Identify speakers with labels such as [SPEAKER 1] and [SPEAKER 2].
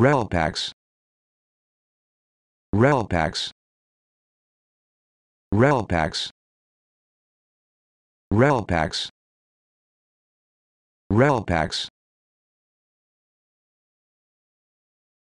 [SPEAKER 1] Relpax Relpax Relpax Relpax Relpax